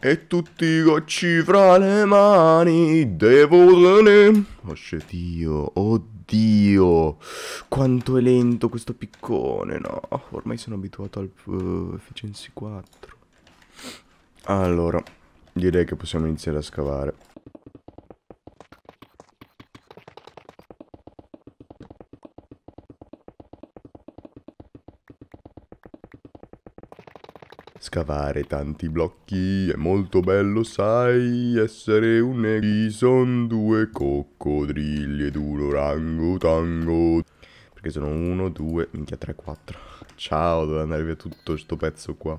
E tutti i gocci fra le mani devo tenere. Oh Dio, oddio. Quanto è lento questo piccone, no? ormai sono abituato al uh, efficiency 4. Allora, direi che possiamo iniziare a scavare. Scavare tanti blocchi è molto bello, sai, essere un neghi son due coccodrilli ed un orangotango. Perché sono uno, due, minchia, tre, quattro. Ciao, dove andare via tutto sto pezzo qua.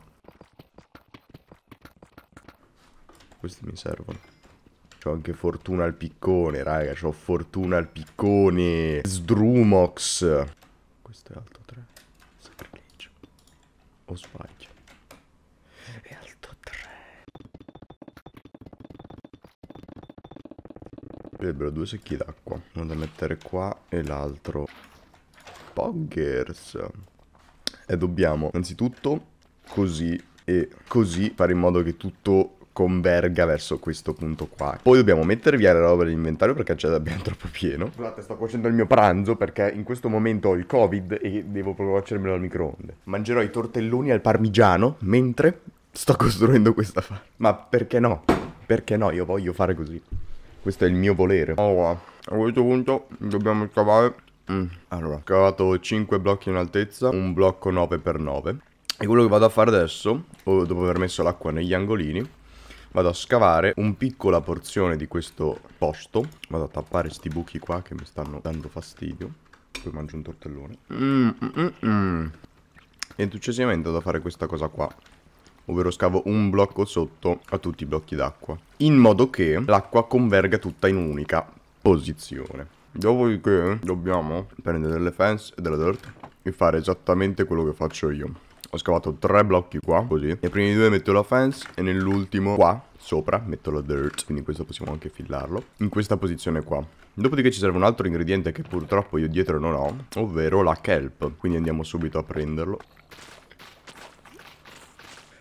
Questi mi servono. C'ho anche fortuna al piccone, raga, c'ho fortuna al piccone. Sdrumox. Questo è alto 3. Sacrilegio. O sbaglio. servirebbero due secchi d'acqua. Uno da mettere qua e l'altro. Poggers. E dobbiamo innanzitutto così e così fare in modo che tutto converga verso questo punto qua. Poi dobbiamo mettere via la roba dell'inventario perché ce l'abbiamo troppo pieno. Scusate, sto cuocendo il mio pranzo perché in questo momento ho il covid e devo cuocermelo al microonde. Mangerò i tortelloni al parmigiano mentre sto costruendo questa farma. Ma perché no? Perché no? Io voglio fare così. Questo è il mio volere. Allora, a questo punto dobbiamo scavare. Mm. Allora, ho scavato 5 blocchi in altezza, un blocco 9x9. E quello che vado a fare adesso, dopo aver messo l'acqua negli angolini, vado a scavare una piccola porzione di questo posto. Vado a tappare questi buchi qua che mi stanno dando fastidio. Poi mangio un tortellone. Mm, mm, mm. mm. E successivamente vado a fare questa cosa qua ovvero scavo un blocco sotto a tutti i blocchi d'acqua, in modo che l'acqua converga tutta in un'unica posizione. Dopodiché dobbiamo prendere delle fence e della dirt e fare esattamente quello che faccio io. Ho scavato tre blocchi qua, così. Nei primi due metto la fence e nell'ultimo qua, sopra, metto la dirt. Quindi questo possiamo anche fillarlo. In questa posizione qua. Dopodiché ci serve un altro ingrediente che purtroppo io dietro non ho, ovvero la kelp. Quindi andiamo subito a prenderlo.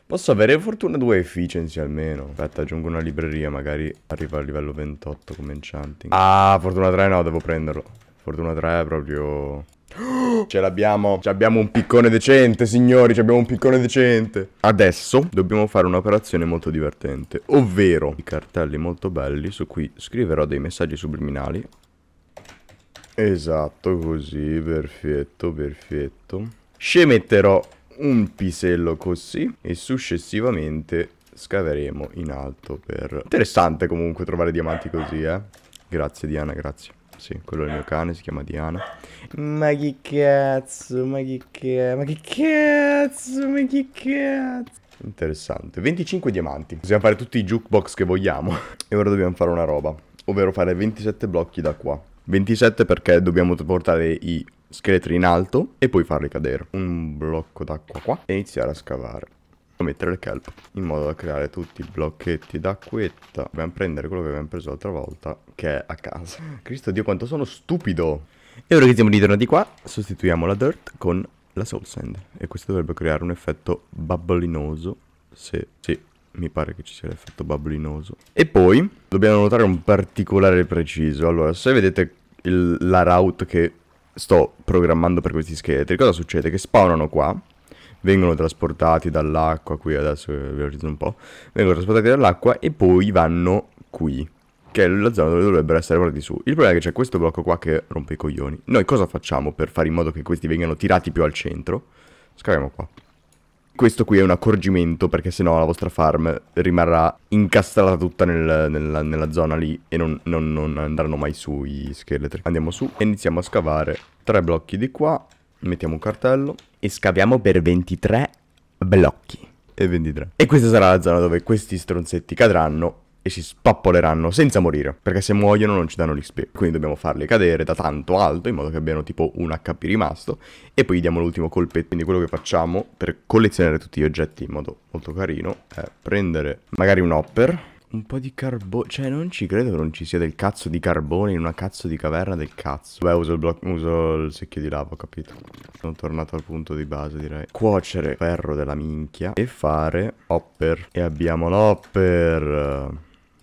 Posso avere fortuna 2 efficiency almeno. Aspetta, aggiungo una libreria, magari arriva a livello 28 come enchanting. Ah, fortuna 3 no, devo prenderlo. Fortuna 3 è proprio... Ce l'abbiamo, ci abbiamo un piccone decente signori, ci abbiamo un piccone decente Adesso dobbiamo fare un'operazione molto divertente Ovvero i cartelli molto belli su cui scriverò dei messaggi subliminali Esatto così, perfetto, perfetto Scemetterò un pisello così e successivamente scaveremo in alto per... Interessante comunque trovare diamanti così, eh. Grazie Diana, grazie. Sì, quello è il mio cane, si chiama Diana. Ma che cazzo, ma che cazzo, ma che cazzo, ma che cazzo. Interessante. 25 diamanti. Possiamo fare tutti i jukebox che vogliamo. e ora dobbiamo fare una roba. Ovvero fare 27 blocchi da qua. 27 perché dobbiamo portare i scheletri in alto e poi farli cadere. Un blocco d'acqua qua e iniziare a scavare. O mettere il kelp in modo da creare tutti i blocchetti d'acquetta. Dobbiamo prendere quello che abbiamo preso l'altra volta che è a casa. Cristo Dio quanto sono stupido. E ora che siamo di tornati qua sostituiamo la dirt con la soul sand. E questo dovrebbe creare un effetto babbolinoso. Se, sì, mi pare che ci sia l'effetto babblinoso. E poi dobbiamo notare un particolare preciso. Allora, se vedete il, la route che sto programmando per questi scheletri, cosa succede? Che spawnano qua, vengono trasportati dall'acqua, qui adesso eh, velocizzo un po', vengono trasportati dall'acqua e poi vanno qui, che è la zona dove dovrebbero essere guardati su. Il problema è che c'è questo blocco qua che rompe i coglioni. Noi cosa facciamo per fare in modo che questi vengano tirati più al centro? Scaviamo qua questo qui è un accorgimento perché sennò la vostra farm rimarrà incastrata tutta nel, nella, nella, zona lì e non, non, non, andranno mai sui scheletri. Andiamo su e iniziamo a scavare tre blocchi di qua, mettiamo un cartello e scaviamo per 23 blocchi. E 23. E questa sarà la zona dove questi stronzetti cadranno e si spappoleranno senza morire, perché se muoiono non ci danno l'XP. Quindi dobbiamo farli cadere da tanto alto, in modo che abbiano tipo un HP rimasto, e poi gli diamo l'ultimo colpetto. Quindi quello che facciamo per collezionare tutti gli oggetti in modo molto carino è prendere magari un hopper, un po' di carbone. Cioè, non ci credo che non ci sia del cazzo di carbone in una cazzo di caverna del cazzo. Beh, uso il, uso il secchio di lava, ho capito. Sono tornato al punto di base, direi. Cuocere ferro della minchia e fare hopper. E abbiamo l'hopper.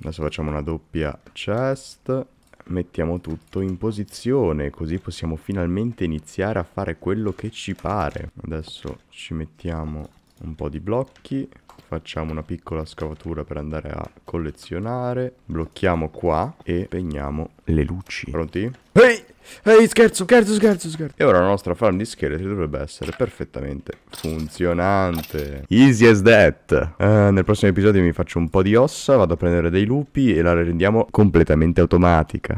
Adesso facciamo una doppia chest. Mettiamo tutto in posizione, così possiamo finalmente iniziare a fare quello che ci pare. Adesso ci mettiamo un po' di blocchi, facciamo una piccola scavatura per andare a collezionare, blocchiamo qua e pegniamo le luci. Pronti? Ehi! Ehi, scherzo, scherzo, scherzo, scherzo. E ora la nostra farm di scheletri dovrebbe essere perfettamente funzionante. Easy as that. Uh, nel prossimo episodio mi faccio un po' di ossa, vado a prendere dei lupi e la rendiamo completamente automatica.